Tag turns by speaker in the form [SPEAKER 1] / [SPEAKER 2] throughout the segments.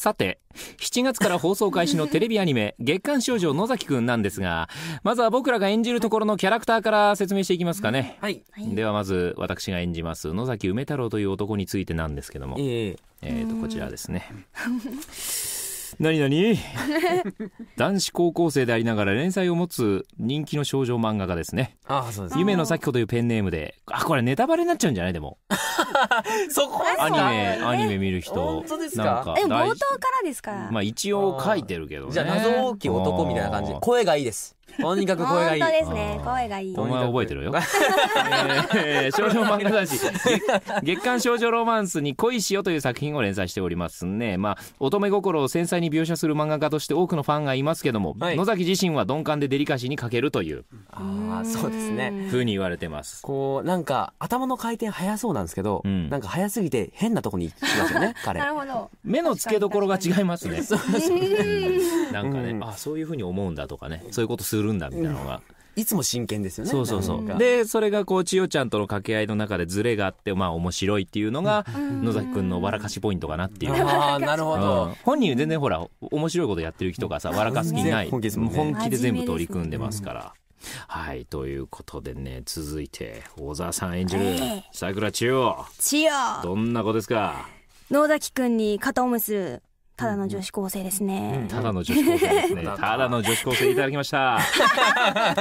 [SPEAKER 1] さて、7月から放送開始のテレビアニメ、月刊少女野崎くんなんですが、まずは僕らが演じるところのキャラクターから説明していきますかね。はい。ではまず、私が演じます、野崎梅太郎という男についてなんですけども。えー、えーと、こちらですね。何何男子高校生でありながら連載を持つ人気の少女漫画家ですね。ああ、そ
[SPEAKER 2] う
[SPEAKER 3] です。夢の
[SPEAKER 1] 咲子というペンネームで、あ、これネタバレになっちゃうんじゃないでも。
[SPEAKER 2] そこアニメア
[SPEAKER 1] ニメ見る人なんか冒頭からですからまあ一応書いてるけど、ね、じゃあ謎大きい男みたいな感じ声がいいですとにかく声がいい。本当
[SPEAKER 3] ですね。声がいい。お前
[SPEAKER 1] 覚えてるよ。えー、少女漫画雑誌月刊少女ロマンスに恋しよという作品を連載しておりますね。まあ乙女心を繊細に描写する漫画家として多くのファンがいますけども、野崎自身は鈍感でデリカシーに欠けるという。ああそうですね。ふうに言われてます。こうなんか頭の回転早そうなんですけど、うん、なんか早すぎて変なとこに行きますよね 彼なるほど目の付けどころが違いますね
[SPEAKER 2] なんか
[SPEAKER 1] ね、あそういうふうに思うんだとかねそういうことするん
[SPEAKER 2] だみたいなのが。うんいつも真剣ですよねそうそうそう
[SPEAKER 1] でそれがこう千代ちゃんとの掛け合いの中でズレがあってまあ面白いっていうのが野崎くんの笑かしポイントかなっていうああなるほど、本人全然ほら面白いことやってる人がさ笑かす気ない本気,、本気で全部取り組んでますから。はい、ということでね、続いて、小沢さん演じる、桜千代。
[SPEAKER 3] 千代。
[SPEAKER 1] どんな子ですか
[SPEAKER 3] 野崎くんに片思いするただの女子高生ですね、ただ
[SPEAKER 1] の女子高生ですね ただの女子高生いただきましたないな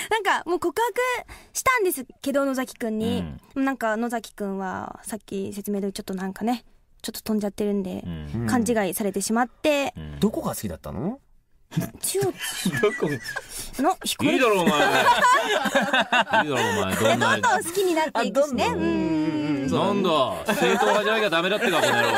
[SPEAKER 3] なんかもう告白したんですけど野崎くんに、うん、なんか野崎くんはさっき説明でちょっとなんかねちょっと飛んじゃってるんで、うん、勘違いされてしまって、うん、どこが好きだったのちおち。どこ。の、ひこ。いいだろ、うお前。
[SPEAKER 2] いいだろ、お前。どん
[SPEAKER 3] どん好きになっていくしね。うん。
[SPEAKER 2] ことなんだ正統派じゃなきゃダメだってかこの野郎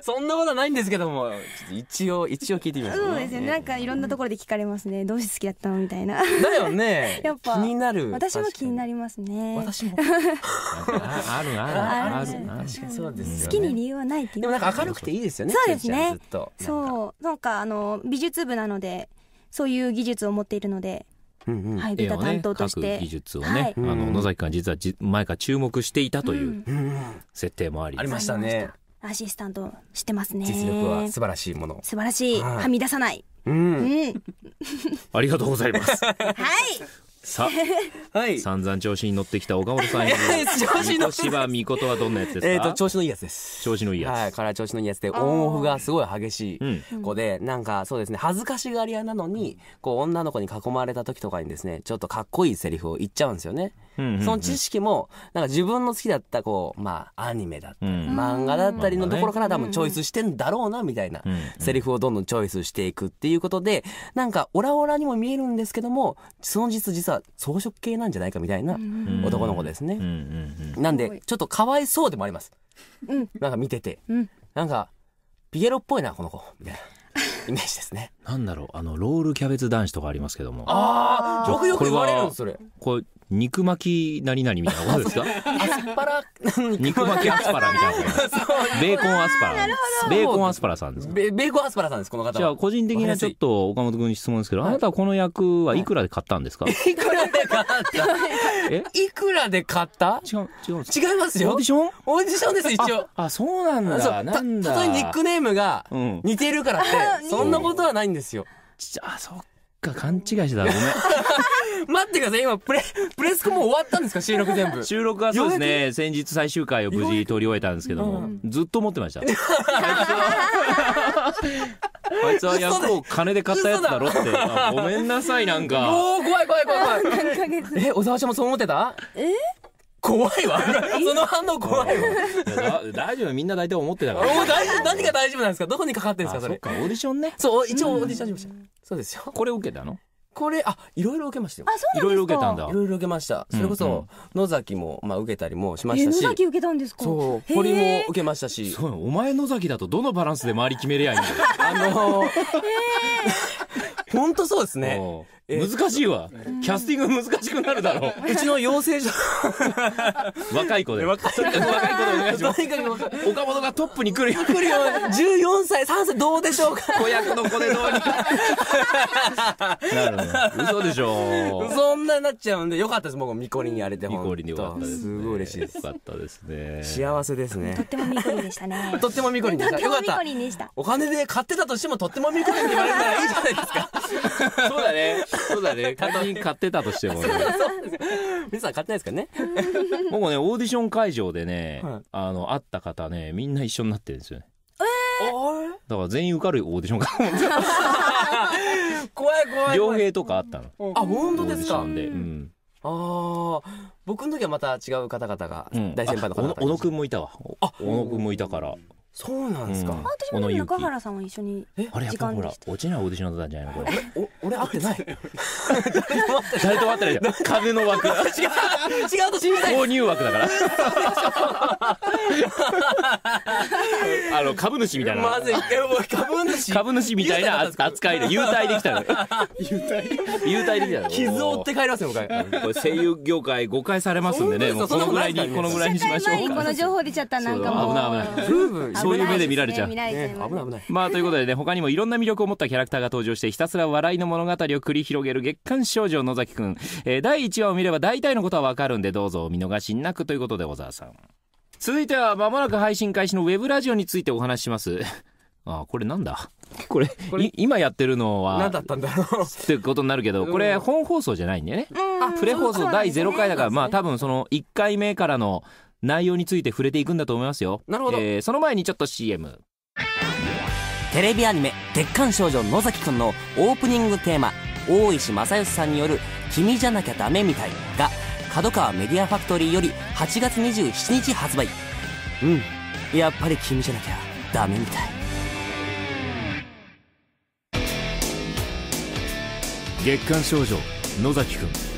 [SPEAKER 2] そんなことはないんですけども一応一応聞いてみましそうですよ、ね、なん
[SPEAKER 3] かいろんなところで聞かれますねどうして好きだったのみたいなだよね やっぱ気になる私も気になりますね私も
[SPEAKER 2] あるあるある確かにそうです、ね、好きに理
[SPEAKER 3] 由はないっていうでも
[SPEAKER 2] なんか明るくていいですよねそうですね
[SPEAKER 3] そうなんかあの美術部なのでそういう技術を持っているので
[SPEAKER 2] はい、デタ担当として、ね、技術をね、はい、あの野崎君
[SPEAKER 1] 実はじ前から注目していたという設定もあり、うん、ありましたね
[SPEAKER 3] アシスタントしてますね実力は素
[SPEAKER 1] 晴らしいもの素晴
[SPEAKER 3] らしい、はみ出さないうん、うん、
[SPEAKER 1] ありがとうございま
[SPEAKER 3] す はいさん はい、
[SPEAKER 1] 散々調子に乗ってきた
[SPEAKER 2] 岡本さんへの 調子芝美琴はどんなやつですか、えと調子のいいやつです調子のいいやつ、はい、から調子のいいやつでオンオフがすごい激しい子で、なんかそうですね恥ずかしがり屋なのにこう女の子に囲まれた時とかにですねちょっとかっこいいセリフを言っちゃうんですよね、うんうんうん、その知識もなんか自分の好きだったこうまあアニメだったり、うん、漫画だったりのところから多分チョイスしてんだろうなみたいな、セリフをどんどんチョイスしていくっていうことでなんかオラオラにも見えるんですけどもその実実は草食系なんじゃないかみたいな男の子ですね。なんで、ちょっとかわいそうでもあります。うん、なんか見てて。うん、なんか、ピエロっぽいな、この子。みたいな。イメージですね。なんだろう、あのロールキャベ
[SPEAKER 1] ツ男子とかありますけども。ああ、僕よく言われるんそれ。これ肉巻き何々みたいなことですか
[SPEAKER 2] アスパラ
[SPEAKER 1] 肉巻きアスパラみたいなベーコンアスパラベーコンアスパラさんで
[SPEAKER 2] すベーコンアスパラさんですこの方じゃあ個人的なちょっ
[SPEAKER 1] と岡本君に質問ですけど、あなたはこの役はいくらで買ったんですか、い、くら
[SPEAKER 2] で買ったえいくらで買った違う違う違いますよオーディションオーディションです一応あそうなんだなんだたとえニックネームが似てるからって、うん、そんなことはないんですよ、あそっ
[SPEAKER 1] か勘違いしてたごめ
[SPEAKER 2] ん待ってください、今、プレ、プレスコも終わったんですか収録全部。収録はそうですね、
[SPEAKER 1] 先日最終回を無事撮り終えたんですけども、ずっと思ってました。あいつは役を金で買ったやつだろって。ごめんなさい、なんか。お
[SPEAKER 2] ー、怖い怖い怖い怖い。
[SPEAKER 1] え、小沢ちゃんもそう思ってた
[SPEAKER 2] え怖いわ。その反応怖いわ。大丈夫、みんな大体思ってたから。大丈夫、何が大丈夫なんですかどこにかかってるんですかそれ。そっか、オーディションね。そう、一応オーディションしました。そうですよ。これ受けたのこれ、あ、いろいろ受けましたよ。あ、そういなんろいろです受けたんだい。ろいろ受けました。それこそ野崎も、まあ、受けたりもしまえ、した野し。崎
[SPEAKER 3] 受けたんですかそう、堀も
[SPEAKER 2] 受けましたし。そうお前野崎だとどのバランスで周り決めりやいいんだよ。
[SPEAKER 3] あのー、
[SPEAKER 2] 本当そうですね。難しいわ。キャスティング難しくなるだろう。うちの養成所。若い子で。若い子でお願いします。岡本がトップに来るよ。来るよ。14歳、3歳、どうでしょうか。子役の子でどうに なるほど。嘘でしょ。そんなになっちゃうんで、よかったです。僕、ミコリにやれてミコリによかったです。すごい嬉しいです。よかったですね。幸せですね。とってもミコリでしたね。とってもミコリでした。よかった。お金で買ってたとしても、とってもミコリに言われたらいいじゃないですか。そうだね。そうだね。他
[SPEAKER 1] に買ってたとしてもね。
[SPEAKER 2] 皆さん買ってないですかね。
[SPEAKER 1] 僕ね、オーディション会場でね、はいあの、会った方ね、みんな一緒になってるんですよね。だから全員受かるオーディションか。れ怖い怖い怖い。平とかあったの。
[SPEAKER 2] あ、本当ですか。オーディションで。うん。ああ、僕の時はまた違う方々が、
[SPEAKER 1] 大先輩の方々小野小野くんもいたわ。あ小野くんもいたから。そうなんですか。うん私も中
[SPEAKER 3] 原さんは一緒にあれやっぱほら
[SPEAKER 1] 落ちないオーディションだったんじゃないのこ
[SPEAKER 3] れ。俺会ってない
[SPEAKER 1] 誰と会ってないじゃん金の枠違う違
[SPEAKER 2] うと
[SPEAKER 3] 知り
[SPEAKER 1] たい購入枠だからあの株主みたいなまずい株主株主みたいな扱いで優待できたの
[SPEAKER 3] 優待
[SPEAKER 1] 優待できたの傷を負って帰りますよ僕これ声優業界誤解されますんでねもうこのぐらいにこのぐらいにしましょうこの
[SPEAKER 3] 情報出ちゃったなんかも危な
[SPEAKER 1] い危ないそういう目で見られちゃう、危
[SPEAKER 3] ない危ない
[SPEAKER 1] まあということでね他にもいろんな魅力を持ったキャラクターが登場してひたすら笑いのもの物語を繰り広げる月刊少女野崎くん、えー、第1話を見れば大体のことはわかるんでどうぞお見逃しなくということで小沢さん続いては間もなく配信開始のウェブラジオについてお話しします あこれなんだこれ今やってるのは何だったんだろうってことになるけどこれ本放送じゃないんだよねプレ放送第0回だから、ね、まあ多分その1回目からの内容について触れていくんだと思いますよなるほど、えー、その前にちょっと CM
[SPEAKER 2] テレビアニメ「月刊少女野崎くん」のオープニングテーマ大石正義さんによる「君じゃなきゃダメみたい」が角川メディアファクトリーより8月27日発売うんやっぱり君じゃなきゃダメみたい
[SPEAKER 1] 月刊少女野崎くん